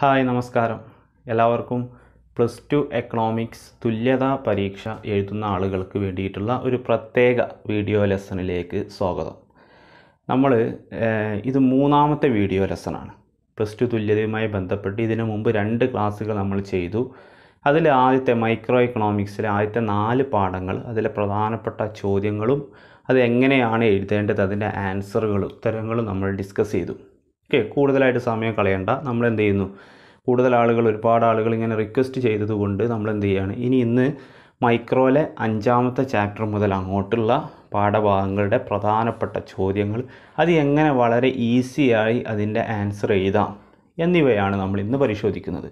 hi നമസ്കാരം എല്ലാവർക്കും plus two economics തുല്യതാ പരീക്ഷ എഴുതുന്ന ആളുകൾക്ക് വേണ്ടിയിട്ടുള്ള ഒരു പ്രത്യേക വീഡിയോ ലെസണിലേക്ക് സ്വാഗതം നമ്മൾ ഇത് മൂന്നാമത്തെ വീഡിയോ ലെസണാണ് പ്ലസ് ടു തുല്യതയുമായി ബന്ധപ്പെട്ട് ഇതിനു മുമ്പ് രണ്ട് ക്ലാസ്സുകൾ നമ്മൾ ചെയ്തു അതിൽ ആദ്യത്തെ മൈക്രോ എക്കണോമിക്സിലെ ആദ്യത്തെ നാല് പാഠങ്ങൾ അതിലെ പ്രധാനപ്പെട്ട ചോദ്യങ്ങളും അത് എങ്ങനെയാണ് എഴുതേണ്ടത് അതിൻ്റെ ആൻസറുകളും ഉത്തരങ്ങളും നമ്മൾ ഡിസ്കസ് ചെയ്തു ഓക്കെ കൂടുതലായിട്ട് സമയം കളയണ്ട നമ്മൾ എന്ത് ചെയ്യുന്നു കൂടുതൽ ആളുകൾ ഒരുപാട് ആളുകൾ ഇങ്ങനെ റിക്വസ്റ്റ് ചെയ്തതുകൊണ്ട് നമ്മൾ എന്ത് ചെയ്യുകയാണ് ഇനി ഇന്ന് മൈക്രോയിലെ അഞ്ചാമത്തെ ചാപ്റ്റർ മുതൽ അങ്ങോട്ടുള്ള പാഠഭാഗങ്ങളുടെ പ്രധാനപ്പെട്ട ചോദ്യങ്ങൾ അത് എങ്ങനെ വളരെ ഈസിയായി അതിൻ്റെ ആൻസർ എഴുതാം എന്നിവയാണ് നമ്മൾ ഇന്ന് പരിശോധിക്കുന്നത്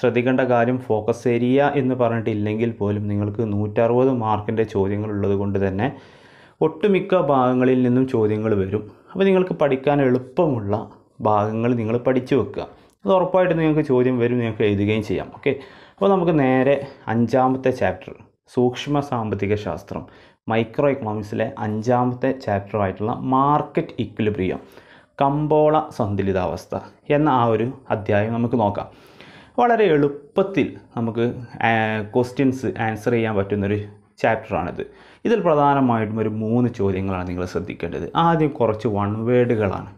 ശ്രദ്ധിക്കേണ്ട കാര്യം ഫോക്കസ് ഏരിയ എന്ന് പറഞ്ഞിട്ടില്ലെങ്കിൽ പോലും നിങ്ങൾക്ക് നൂറ്ററുപത് മാർക്കിൻ്റെ ചോദ്യങ്ങൾ ഉള്ളത് കൊണ്ട് തന്നെ ഒട്ടുമിക്ക ഭാഗങ്ങളിൽ നിന്നും ചോദ്യങ്ങൾ വരും അപ്പോൾ നിങ്ങൾക്ക് പഠിക്കാൻ എളുപ്പമുള്ള ഭാഗങ്ങൾ നിങ്ങൾ പഠിച്ചു വെക്കുക അത് ഉറപ്പായിട്ടും നിങ്ങൾക്ക് ചോദ്യം വരും നിങ്ങൾക്ക് എഴുതുകയും ചെയ്യാം ഓക്കെ അപ്പോൾ നമുക്ക് നേരെ അഞ്ചാമത്തെ ചാപ്റ്റർ സൂക്ഷ്മ സാമ്പത്തിക ശാസ്ത്രം മൈക്രോ എക്കണോമിക്സിലെ അഞ്ചാമത്തെ ചാപ്റ്ററുമായിട്ടുള്ള മാർക്കറ്റ് ഇക്വിലിബ്രിയം കമ്പോള സന്തുലിതാവസ്ഥ എന്ന ആ ഒരു അധ്യായം നമുക്ക് നോക്കാം വളരെ എളുപ്പത്തിൽ നമുക്ക് ക്വസ്റ്റ്യൻസ് ആൻസർ ചെയ്യാൻ പറ്റുന്നൊരു ചാപ്റ്ററാണിത് ഇതിൽ പ്രധാനമായിട്ടും ഒരു മൂന്ന് ചോദ്യങ്ങളാണ് നിങ്ങൾ ശ്രദ്ധിക്കേണ്ടത് ആദ്യം കുറച്ച് വൺ വേർഡുകളാണ്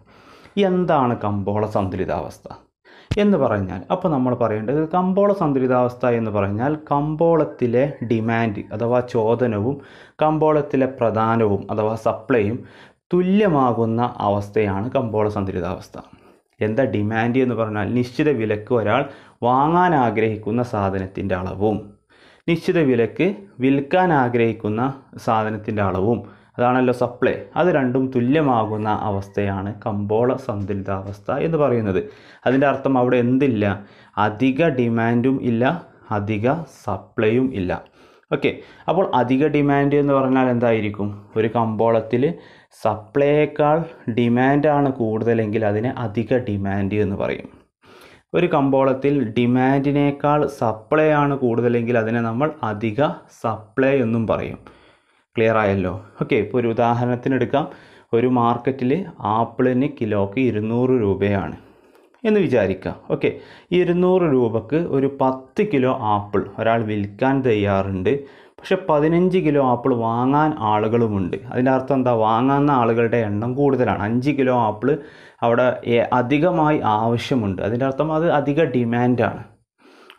എന്താണ് കമ്പോള സന്തുലിതാവസ്ഥ എന്ന് പറഞ്ഞാൽ അപ്പോൾ നമ്മൾ പറയേണ്ടത് കമ്പോള സന്തുലിതാവസ്ഥ എന്ന് പറഞ്ഞാൽ കമ്പോളത്തിലെ ഡിമാൻഡ് അഥവാ ചോദനവും കമ്പോളത്തിലെ പ്രധാനവും അഥവാ സപ്ലൈയും തുല്യമാകുന്ന അവസ്ഥയാണ് കമ്പോള സന്തുലിതാവസ്ഥ എന്താ ഡിമാൻഡ് എന്ന് പറഞ്ഞാൽ നിശ്ചിത വിലക്ക് ഒരാൾ വാങ്ങാൻ ആഗ്രഹിക്കുന്ന സാധനത്തിൻ്റെ അളവും നിശ്ചിത വിലക്ക് വിൽക്കാൻ ആഗ്രഹിക്കുന്ന സാധനത്തിൻ്റെ അളവും അതാണല്ലോ സപ്ലൈ അത് രണ്ടും തുല്യമാകുന്ന അവസ്ഥയാണ് കമ്പോള സന്തുലിതാവസ്ഥ എന്ന് പറയുന്നത് അതിൻ്റെ അർത്ഥം അവിടെ എന്തില്ല അധിക ഡിമാൻഡും ഇല്ല അധിക സപ്ലൈയും ഇല്ല ഓക്കെ അപ്പോൾ അധിക ഡിമാൻഡ് എന്ന് പറഞ്ഞാൽ എന്തായിരിക്കും ഒരു കമ്പോളത്തിൽ സപ്ലൈയേക്കാൾ ഡിമാൻഡാണ് കൂടുതലെങ്കിൽ അതിനെ അധിക ഡിമാൻഡ് എന്ന് പറയും ഒരു കമ്പോളത്തിൽ ഡിമാൻഡിനേക്കാൾ സപ്ലൈ ആണ് കൂടുതലെങ്കിൽ അതിനെ നമ്മൾ അധിക സപ്ലൈ എന്നും പറയും ക്ലിയർ ആയല്ലോ ഓക്കെ ഇപ്പോൾ ഒരു ഉദാഹരണത്തിന് എടുക്കാം ഒരു മാർക്കറ്റിൽ ആപ്പിളിന് കിലോയ്ക്ക് ഇരുന്നൂറ് രൂപയാണ് എന്ന് വിചാരിക്കുക ഓക്കെ ഇരുന്നൂറ് രൂപക്ക് ഒരു പത്ത് കിലോ ആപ്പിൾ ഒരാൾ വിൽക്കാൻ തയ്യാറുണ്ട് പക്ഷെ പതിനഞ്ച് കിലോ ആപ്പിൾ വാങ്ങാൻ ആളുകളുമുണ്ട് അതിൻ്റെ അർത്ഥം എന്താ വാങ്ങാവുന്ന ആളുകളുടെ എണ്ണം കൂടുതലാണ് അഞ്ച് കിലോ ആപ്പിൾ അവിടെ അധികമായി ആവശ്യമുണ്ട് അതിൻ്റെ അർത്ഥം അത് അധിക ഡിമാൻഡാണ്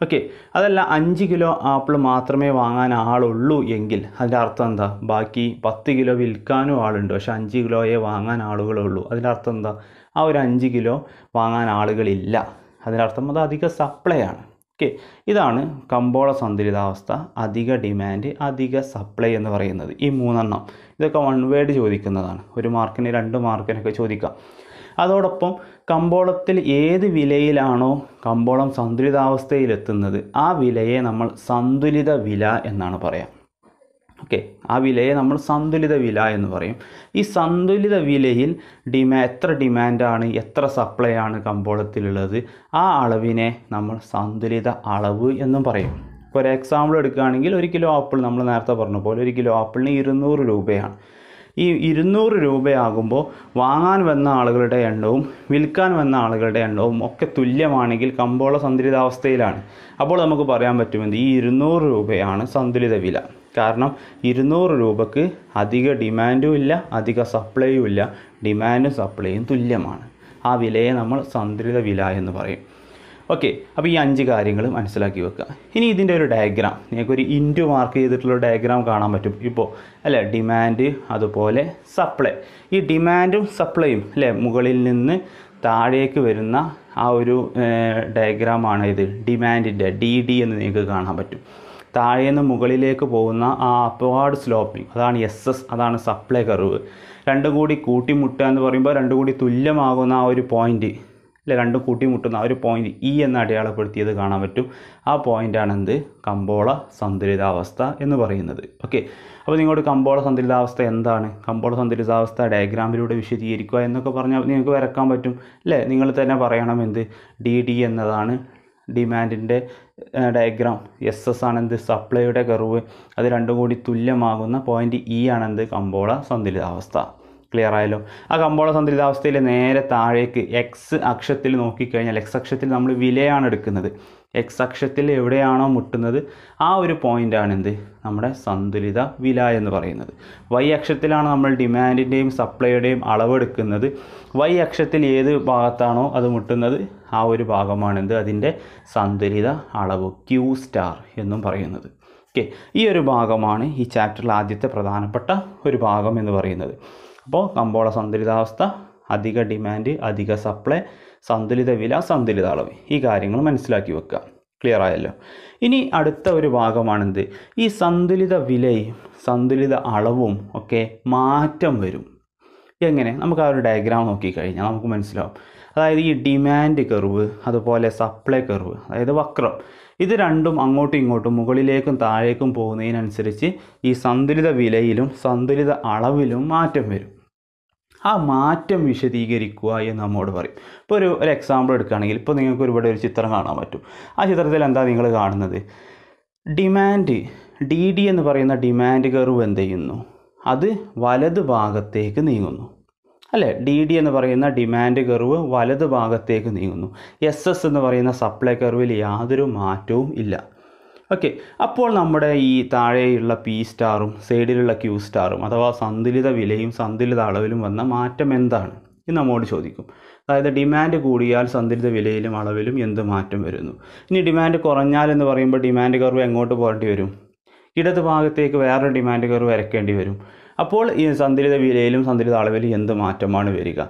ഓക്കെ അതല്ല അഞ്ച് കിലോ ആപ്പിൾ മാത്രമേ വാങ്ങാൻ ആളുള്ളൂ എങ്കിൽ അതിൻ്റെ അർത്ഥം എന്താ ബാക്കി പത്ത് കിലോ വിൽക്കാനും ആളുണ്ട് പക്ഷേ അഞ്ച് കിലോയെ വാങ്ങാൻ ആളുകളേ ഉള്ളൂ അതിൻ്റെ അർത്ഥം എന്താ ആ ഒരു അഞ്ച് കിലോ വാങ്ങാൻ ആളുകളില്ല അതിൻ്റെ അർത്ഥം അത് അധിക സപ്ലൈ ആണ് ഓക്കെ ഇതാണ് കമ്പോള സന്തുലിതാവസ്ഥ അധിക ഡിമാൻഡ് അധിക സപ്ലൈ എന്ന് പറയുന്നത് ഈ മൂന്നെണ്ണം ഇതൊക്കെ വൺ വേഡ് ചോദിക്കുന്നതാണ് ഒരു മാർക്കിന് രണ്ട് മാർക്കിനൊക്കെ ചോദിക്കാം അതോടൊപ്പം കമ്പോളത്തിൽ ഏത് വിലയിലാണോ കമ്പോളം സന്തുലിതാവസ്ഥയിലെത്തുന്നത് ആ വിലയെ നമ്മൾ സന്തുലിത വില എന്നാണ് പറയാം ഓക്കെ ആ വിലയെ നമ്മൾ സന്തുലിത വില എന്ന് പറയും ഈ സന്തുലിത വിലയിൽ ഡിമാ എത്ര ഡിമാൻഡാണ് എത്ര സപ്ലൈ ആണ് കമ്പോളത്തിലുള്ളത് ആ അളവിനെ നമ്മൾ സന്തുലിത അളവ് എന്നും പറയും ഇപ്പോൾ ഒരു എക്സാമ്പിൾ എടുക്കുകയാണെങ്കിൽ ഒരു കിലോ ആപ്പിൾ നമ്മൾ നേരത്തെ പറഞ്ഞ പോലെ ഒരു കിലോ ആപ്പിളിന് ഇരുന്നൂറ് രൂപയാണ് ഈ ഇരുന്നൂറ് രൂപയാകുമ്പോൾ വാങ്ങാൻ വന്ന ആളുകളുടെ എണ്ണവും വിൽക്കാൻ വന്ന ആളുകളുടെ എണ്ണവും ഒക്കെ തുല്യമാണെങ്കിൽ കമ്പോള സന്തുലിതാവസ്ഥയിലാണ് അപ്പോൾ നമുക്ക് പറയാൻ പറ്റുമെന്ന് ഈ ഇരുന്നൂറ് രൂപയാണ് സന്തുലിത വില കാരണം ഇരുന്നൂറ് രൂപക്ക് അധിക ഡിമാൻഡും ഇല്ല അധിക സപ്ലൈയും ഇല്ല ഡിമാൻഡും സപ്ലൈയും തുല്യമാണ് ആ വിലയെ നമ്മൾ സന്തുലിത വില എന്ന് പറയും ഓക്കെ അപ്പോൾ ഈ അഞ്ച് കാര്യങ്ങൾ മനസ്സിലാക്കി വെക്കുക ഇനി ഇതിൻ്റെ ഒരു ഡയഗ്രാം നിങ്ങൾക്ക് ഒരു ഇൻറ്റു മാർക്ക് ചെയ്തിട്ടുള്ള ഡയഗ്രാം കാണാൻ പറ്റും ഇപ്പോൾ അല്ലേ ഡിമാൻഡ് അതുപോലെ സപ്ലൈ ഈ ഡിമാൻഡും സപ്ലൈയും അല്ലേ മുകളിൽ നിന്ന് താഴേക്ക് വരുന്ന ആ ഒരു ഡയഗ്രാമാണ് ഇത് ഡിമാൻഡിൻ്റെ ഡി ഡി എന്ന് നിങ്ങൾക്ക് കാണാൻ പറ്റും താഴേന്ന് മുകളിലേക്ക് പോകുന്ന ആ അപ്വാർഡ് സ്ലോപ്പിംഗ് അതാണ് എസ് എസ് അതാണ് സപ്ലൈ കർവ് രണ്ടും കൂടി കൂട്ടിമുട്ടുക എന്ന് പറയുമ്പോൾ രണ്ടും കൂടി തുല്യമാകുന്ന ആ ഒരു പോയിൻറ്റ് ഇല്ല രണ്ടും കൂട്ടിമുട്ടുന്ന ആ ഒരു പോയിൻ്റ് ഇ e എന്ന് അടയാളപ്പെടുത്തിയത് കാണാൻ പറ്റും ആ പോയിൻ്റാണ് എന്ത് കമ്പോള സന്തുലിതാവസ്ഥ എന്ന് പറയുന്നത് ഓക്കെ അപ്പോൾ നിങ്ങളോട് കമ്പോള സന്തുലിതാവസ്ഥ എന്താണ് കമ്പോള സന്തുലിതാവസ്ഥ ഡയഗ്രാമിലൂടെ വിശദീകരിക്കുക എന്നൊക്കെ പറഞ്ഞാൽ നിങ്ങൾക്ക് വരക്കാൻ പറ്റും അല്ലേ നിങ്ങൾ തന്നെ പറയണം എന്ത് ഡി ഡി എന്നതാണ് ഡിമാൻഡിൻ്റെ ഡയഗ്രാം എസ് എസ് ആണെന്ത് സപ്ലൈയുടെ കർവ് അത് രണ്ടും കൂടി തുല്യമാകുന്ന പോയിൻ്റ് ഇ e ആണെന്ത് കമ്പോള സന്തുലിതാവസ്ഥ ക്ലിയർ ആയല്ലോ ആ കമ്പോള സന്തുലിതാവസ്ഥയിൽ നേരെ താഴേക്ക് എക്സ് അക്ഷത്തിൽ നോക്കിക്കഴിഞ്ഞാൽ എക്സ് അക്ഷത്തിൽ നമ്മൾ വിലയാണ് എടുക്കുന്നത് എക്സ് അക്ഷത്തിൽ എവിടെയാണോ മുട്ടുന്നത് ആ ഒരു പോയിൻ്റാണ് എന്ത് നമ്മുടെ സന്തുലിത വില എന്ന് പറയുന്നത് വൈ അക്ഷത്തിലാണ് നമ്മൾ ഡിമാൻഡിൻ്റെയും സപ്ലൈയുടെയും അളവെടുക്കുന്നത് വൈ അക്ഷത്തിൽ ഏത് ഭാഗത്താണോ അത് മുട്ടുന്നത് ആ ഒരു ഭാഗമാണെന്ത് അതിൻ്റെ സന്തുലിത അളവ് ക്യൂ സ്റ്റാർ എന്നും പറയുന്നത് ഓക്കെ ഈ ഒരു ഭാഗമാണ് ഈ ചാപ്റ്ററിൽ ആദ്യത്തെ പ്രധാനപ്പെട്ട ഒരു ഭാഗം എന്ന് പറയുന്നത് അപ്പോൾ കമ്പോള സന്തുലിതാവസ്ഥ അധിക ഡിമാൻഡ് അധിക സപ്ലൈ സന്തുലിത വില സന്തുലിത അളവ് ഈ കാര്യങ്ങൾ മനസ്സിലാക്കി വെക്കുക ക്ലിയർ ആയല്ലോ ഇനി അടുത്ത ഒരു ഭാഗമാണെന്ത് ഈ സന്തുലിത വിലയും സന്തുലിത അളവും ഒക്കെ മാറ്റം വരും എങ്ങനെ നമുക്ക് ആ ഒരു ഡയഗ്രാം നോക്കിക്കഴിഞ്ഞാൽ നമുക്ക് മനസ്സിലാവും അതായത് ഈ ഡിമാൻഡ് കർവ് അതുപോലെ സപ്ലൈ കർവ് അതായത് വക്രം ഇത് രണ്ടും അങ്ങോട്ടും ഇങ്ങോട്ടും മുകളിലേക്കും താഴേക്കും പോകുന്നതിനനുസരിച്ച് ഈ സന്തുലിത വിലയിലും സന്തുലിത അളവിലും മാറ്റം വരും ആ മാറ്റം വിശദീകരിക്കുക എന്ന് നമ്മോട് പറയും ഇപ്പോൾ ഒരു ഒരു എക്സാമ്പിൾ എടുക്കുകയാണെങ്കിൽ ഇപ്പോൾ നിങ്ങൾക്ക് ഒരുപാട് ഒരു ചിത്രം കാണാൻ പറ്റും ആ ചിത്രത്തിൽ എന്താ നിങ്ങൾ കാണുന്നത് ഡിമാൻഡ് ഡി ഡി എന്ന് പറയുന്ന ഡിമാൻഡ് കർവ് എന്ത് ചെയ്യുന്നു അത് വലത് ഭാഗത്തേക്ക് നീങ്ങുന്നു അല്ലേ ഡി ഡി എന്ന് പറയുന്ന ഡിമാൻഡ് കർവ് വലത് ഭാഗത്തേക്ക് നീങ്ങുന്നു എസ് എസ് എന്ന് പറയുന്ന സപ്ലൈ കർവിൽ യാതൊരു മാറ്റവും ഇല്ല ഓക്കെ അപ്പോൾ നമ്മുടെ ഈ താഴെയുള്ള പി സ്റ്റാറും സൈഡിലുള്ള ക്യൂ സ്റ്റാറും അഥവാ സന്തുലിത വിലയും സന്തുലിത അളവിലും വന്ന മാറ്റം എന്താണ് ഇത് നമ്മോട് ചോദിക്കും അതായത് ഡിമാൻഡ് കൂടിയാൽ സന്തുലിത വിലയിലും അളവിലും എന്ത് മാറ്റം വരുന്നു ഇനി ഡിമാൻഡ് കുറഞ്ഞാൽ എന്ന് പറയുമ്പോൾ ഡിമാൻഡ് കർവ് എങ്ങോട്ട് പോകേണ്ടി വരും ഇടത് ഭാഗത്തേക്ക് വേറൊരു ഡിമാൻഡ് കർവ് വരക്കേണ്ടി വരും അപ്പോൾ ഈ സന്തുലിത വിലയിലും സന്തുലിത അളവിലും എന്ത് മാറ്റമാണ് വരിക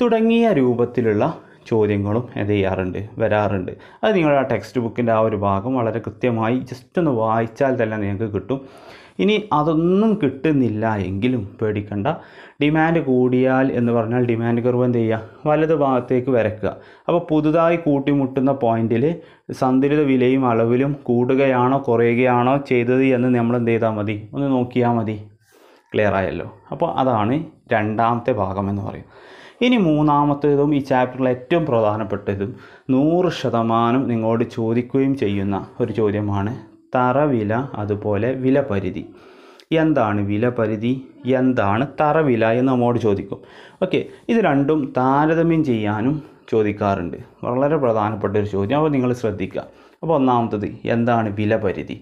തുടങ്ങിയ രൂപത്തിലുള്ള ചോദ്യങ്ങളും എന്ത് ചെയ്യാറുണ്ട് വരാറുണ്ട് അത് നിങ്ങളുടെ ആ ടെക്സ്റ്റ് ബുക്കിൻ്റെ ആ ഒരു ഭാഗം വളരെ കൃത്യമായി ജസ്റ്റ് ഒന്ന് വായിച്ചാൽ തന്നെ നിങ്ങൾക്ക് കിട്ടും ഇനി അതൊന്നും കിട്ടുന്നില്ല എങ്കിലും പേടിക്കണ്ട ഡിമാൻഡ് കൂടിയാൽ എന്ന് പറഞ്ഞാൽ ഡിമാൻഡ് കർവ് എന്ത് ചെയ്യുക വലത് ഭാഗത്തേക്ക് വരക്കുക അപ്പോൾ പുതുതായി കൂട്ടിമുട്ടുന്ന പോയിന്റിൽ സന്തുലിത വിലയും അളവിലും കൂടുകയാണോ കുറയുകയാണോ ചെയ്തത് എന്ന് നമ്മൾ എന്ത് ചെയ്താൽ മതി ഒന്ന് നോക്കിയാൽ മതി ക്ലിയർ ആയല്ലോ അപ്പോൾ അതാണ് രണ്ടാമത്തെ ഭാഗം എന്ന് പറയും ഇനി മൂന്നാമത്തേതും ഈ ചാപ്റ്ററിൽ ഏറ്റവും പ്രധാനപ്പെട്ടതും നൂറ് ശതമാനം നിങ്ങളോട് ചോദിക്കുകയും ചെയ്യുന്ന ഒരു ചോദ്യമാണ് തറവില അതുപോലെ വിലപരിധി എന്താണ് വിലപരിധി എന്താണ് തറവില എന്ന് നമ്മോട് ചോദിക്കും ഓക്കെ ഇത് രണ്ടും താരതമ്യം ചെയ്യാനും ചോദിക്കാറുണ്ട് വളരെ പ്രധാനപ്പെട്ട ഒരു ചോദ്യം അപ്പോൾ നിങ്ങൾ ശ്രദ്ധിക്കുക അപ്പോൾ ഒന്നാമത്തത് എന്താണ് വിലപരിധി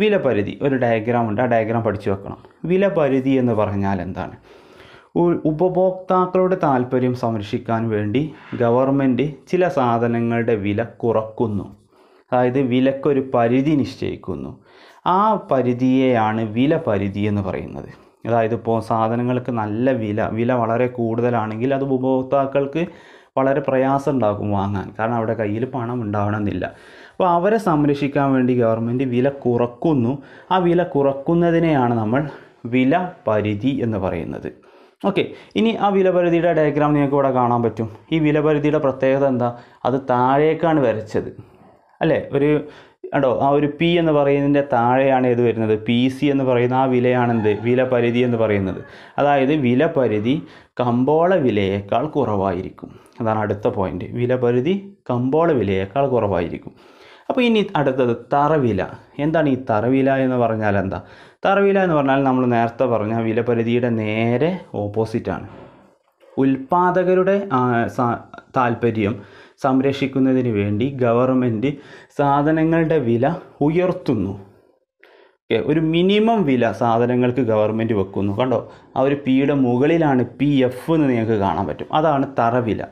വിലപരിധി ഒരു ഡയഗ്രാം ഉണ്ട് ആ ഡയഗ്രാം പഠിച്ചു വെക്കണം വിലപരിധി എന്ന് പറഞ്ഞാൽ എന്താണ് ഉപഭോക്താക്കളുടെ താല്പര്യം സംരക്ഷിക്കാൻ വേണ്ടി ഗവൺമെൻറ് ചില സാധനങ്ങളുടെ വില കുറക്കുന്നു അതായത് വിലക്കൊരു പരിധി നിശ്ചയിക്കുന്നു ആ പരിധിയെയാണ് വില പരിധി എന്ന് പറയുന്നത് അതായത് ഇപ്പോൾ സാധനങ്ങൾക്ക് നല്ല വില വില വളരെ കൂടുതലാണെങ്കിൽ അത് ഉപഭോക്താക്കൾക്ക് വളരെ പ്രയാസം ഉണ്ടാക്കും വാങ്ങാൻ കാരണം അവിടെ കയ്യിൽ പണം ഉണ്ടാവണമെന്നില്ല അപ്പോൾ അവരെ സംരക്ഷിക്കാൻ വേണ്ടി ഗവൺമെൻറ് വില കുറക്കുന്നു ആ വില കുറക്കുന്നതിനെയാണ് നമ്മൾ വില പരിധി എന്ന് പറയുന്നത് ഓക്കെ ഇനി ആ വിലപരിധിയുടെ ഡയഗ്രാം നിങ്ങൾക്ക് ഇവിടെ കാണാൻ പറ്റും ഈ വിലപരിധിയുടെ പ്രത്യേകത എന്താ അത് താഴേക്കാണ് വരച്ചത് അല്ലേ ഒരു കണ്ടോ ആ ഒരു പി എന്ന് പറയുന്നതിൻ്റെ താഴെയാണ് ഇത് വരുന്നത് പി സി എന്ന് പറയുന്ന ആ വിലയാണെന്ത് വിലപരിധി എന്ന് പറയുന്നത് അതായത് വിലപരിധി കമ്പോള വിലയേക്കാൾ കുറവായിരിക്കും അതാണ് അടുത്ത പോയിന്റ് വിലപരിധി കമ്പോള വിലയേക്കാൾ കുറവായിരിക്കും അപ്പോൾ ഇനി അടുത്തത് തറവില എന്താണ് ഈ തറവില എന്ന് പറഞ്ഞാൽ എന്താ തറവില എന്ന് പറഞ്ഞാൽ നമ്മൾ നേരത്തെ പറഞ്ഞ വിലപരിധിയുടെ നേരെ ഓപ്പോസിറ്റാണ് ഉൽപാദകരുടെ താല്പര്യം സംരക്ഷിക്കുന്നതിന് വേണ്ടി ഗവൺമെൻറ് സാധനങ്ങളുടെ വില ഉയർത്തുന്നു ഓക്കെ ഒരു മിനിമം വില സാധനങ്ങൾക്ക് ഗവൺമെൻറ് വെക്കുന്നു കണ്ടോ ആ ഒരു പിയുടെ മുകളിലാണ് പി എഫ് എന്ന് നിങ്ങൾക്ക് കാണാൻ പറ്റും അതാണ് തറവില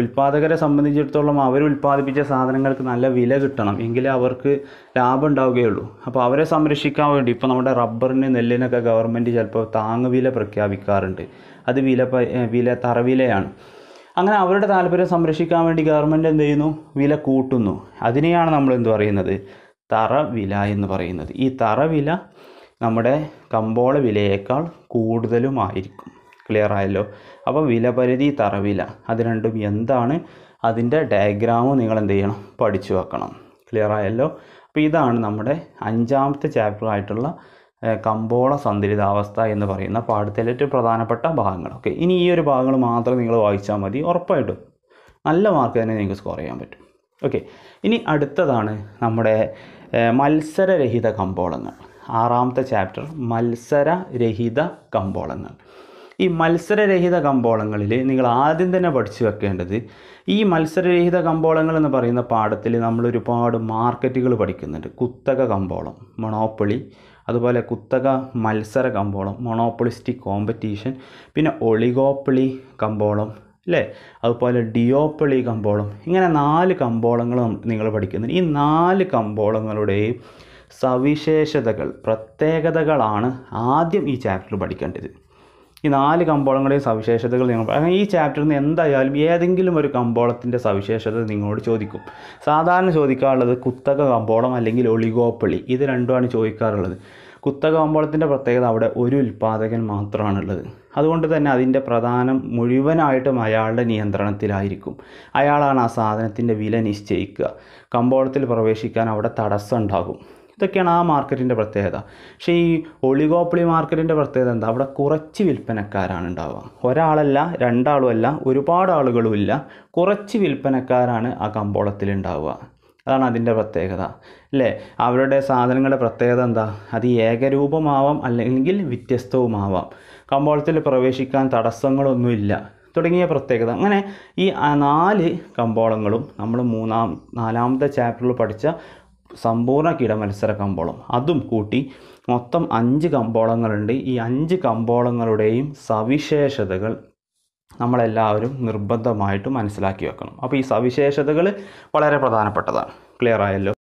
ഉൽപ്പാദകരെ സംബന്ധിച്ചിടത്തോളം അവർ ഉൽപ്പാദിപ്പിച്ച സാധനങ്ങൾക്ക് നല്ല വില കിട്ടണം എങ്കിലേ അവർക്ക് ലാഭം ഉണ്ടാവുകയുള്ളൂ അപ്പോൾ അവരെ സംരക്ഷിക്കാൻ വേണ്ടി ഇപ്പോൾ നമ്മുടെ റബ്ബറിന് നെല്ലിനൊക്കെ ഗവൺമെൻറ് ചിലപ്പോൾ താങ്ങുവില പ്രഖ്യാപിക്കാറുണ്ട് അത് വില വില തറവിലയാണ് അങ്ങനെ അവരുടെ താല്പര്യം സംരക്ഷിക്കാൻ വേണ്ടി ഗവൺമെൻറ് എന്ത് ചെയ്യുന്നു വില കൂട്ടുന്നു അതിനെയാണ് നമ്മൾ എന്ത് പറയുന്നത് തറവില എന്ന് പറയുന്നത് ഈ തറവില നമ്മുടെ കമ്പോള വിലയേക്കാൾ കൂടുതലുമായിരിക്കും ക്ലിയർ ആയല്ലോ അപ്പോൾ വിലപരിധി തറവില അത് രണ്ടും എന്താണ് അതിൻ്റെ ഡയഗ്രാമും നിങ്ങൾ എന്ത് ചെയ്യണം പഠിച്ചു വെക്കണം ക്ലിയർ ആയല്ലോ അപ്പോൾ ഇതാണ് നമ്മുടെ അഞ്ചാമത്തെ ചാപ്റ്റർ ആയിട്ടുള്ള കമ്പോള സന്തുലിതാവസ്ഥ എന്ന് പറയുന്ന പാഠത്തിലെ ഏറ്റവും പ്രധാനപ്പെട്ട ഭാഗങ്ങൾ ഓക്കെ ഇനി ഈ ഒരു ഭാഗങ്ങൾ മാത്രം നിങ്ങൾ വായിച്ചാൽ മതി ഉറപ്പായിട്ടും നല്ല മാർക്ക് തന്നെ നിങ്ങൾക്ക് സ്കോർ ചെയ്യാൻ പറ്റും ഓക്കെ ഇനി അടുത്തതാണ് നമ്മുടെ മത്സരരഹിത കമ്പോളങ്ങൾ ആറാമത്തെ ചാപ്റ്റർ മത്സരരഹിത കമ്പോളങ്ങൾ ഈ മത്സരരഹിത കമ്പോളങ്ങളിൽ നിങ്ങൾ ആദ്യം തന്നെ പഠിച്ചു വെക്കേണ്ടത് ഈ മത്സരരഹിത കമ്പോളങ്ങൾ എന്ന് പറയുന്ന പാഠത്തിൽ നമ്മൾ ഒരുപാട് മാർക്കറ്റുകൾ പഠിക്കുന്നുണ്ട് കുത്തക കമ്പോളം മൊണോപ്പൊളി അതുപോലെ കുത്തക മത്സര കമ്പോളം മൊണോപ്പൊളിസ്റ്റിക് കോമ്പറ്റീഷൻ പിന്നെ ഒളികോപ്പിളി കമ്പോളം അല്ലേ അതുപോലെ ഡിയോപ്പിളി കമ്പോളം ഇങ്ങനെ നാല് കമ്പോളങ്ങൾ നിങ്ങൾ പഠിക്കുന്നുണ്ട് ഈ നാല് കമ്പോളങ്ങളുടെയും സവിശേഷതകൾ പ്രത്യേകതകളാണ് ആദ്യം ഈ ചാപ്റ്ററിൽ പഠിക്കേണ്ടത് ഈ നാല് കമ്പോളങ്ങളുടെയും സവിശേഷതകൾ നിങ്ങൾ ഈ ചാപ്റ്ററിൽ നിന്ന് എന്തായാലും ഏതെങ്കിലും ഒരു കമ്പോളത്തിൻ്റെ സവിശേഷത നിങ്ങളോട് ചോദിക്കും സാധാരണ ചോദിക്കാറുള്ളത് കുത്തക കമ്പോളം അല്ലെങ്കിൽ ഒളികോപ്പള്ളി ഇത് രണ്ടുമാണ് ചോദിക്കാറുള്ളത് കുത്തക കമ്പോളത്തിൻ്റെ പ്രത്യേകത അവിടെ ഒരു ഉൽപ്പാദകൻ മാത്രമാണുള്ളത് അതുകൊണ്ട് തന്നെ അതിൻ്റെ പ്രധാനം മുഴുവനായിട്ടും അയാളുടെ നിയന്ത്രണത്തിലായിരിക്കും അയാളാണ് ആ സാധനത്തിൻ്റെ വില നിശ്ചയിക്കുക കമ്പോളത്തിൽ പ്രവേശിക്കാൻ അവിടെ തടസ്സം ഉണ്ടാകും ഇതൊക്കെയാണ് ആ മാർക്കറ്റിൻ്റെ പ്രത്യേകത പക്ഷേ ഈ ഒളിഗോപ്പളി മാർക്കറ്റിൻ്റെ പ്രത്യേകത എന്താ അവിടെ കുറച്ച് വിൽപ്പനക്കാരാണ് ഉണ്ടാവുക ഒരാളല്ല അല്ല ഒരുപാട് ആളുകളും ഇല്ല കുറച്ച് വിൽപ്പനക്കാരാണ് ആ കമ്പോളത്തിൽ ഉണ്ടാവുക അതാണ് അതിൻ്റെ പ്രത്യേകത അല്ലേ അവരുടെ സാധനങ്ങളുടെ പ്രത്യേകത എന്താ അത് ഏകരൂപമാവാം അല്ലെങ്കിൽ വ്യത്യസ്തവുമാവാം കമ്പോളത്തിൽ പ്രവേശിക്കാൻ തടസ്സങ്ങളൊന്നുമില്ല തുടങ്ങിയ പ്രത്യേകത അങ്ങനെ ഈ നാല് കമ്പോളങ്ങളും നമ്മൾ മൂന്നാം നാലാമത്തെ ചാപ്റ്ററിൽ പഠിച്ച സമ്പൂർണ്ണ കിട മത്സര കമ്പോളം അതും കൂട്ടി മൊത്തം അഞ്ച് കമ്പോളങ്ങളുണ്ട് ഈ അഞ്ച് കമ്പോളങ്ങളുടെയും സവിശേഷതകൾ നമ്മളെല്ലാവരും നിർബന്ധമായിട്ട് മനസ്സിലാക്കി വെക്കണം അപ്പോൾ ഈ സവിശേഷതകൾ വളരെ പ്രധാനപ്പെട്ടതാണ് ക്ലിയർ ആയല്ലോ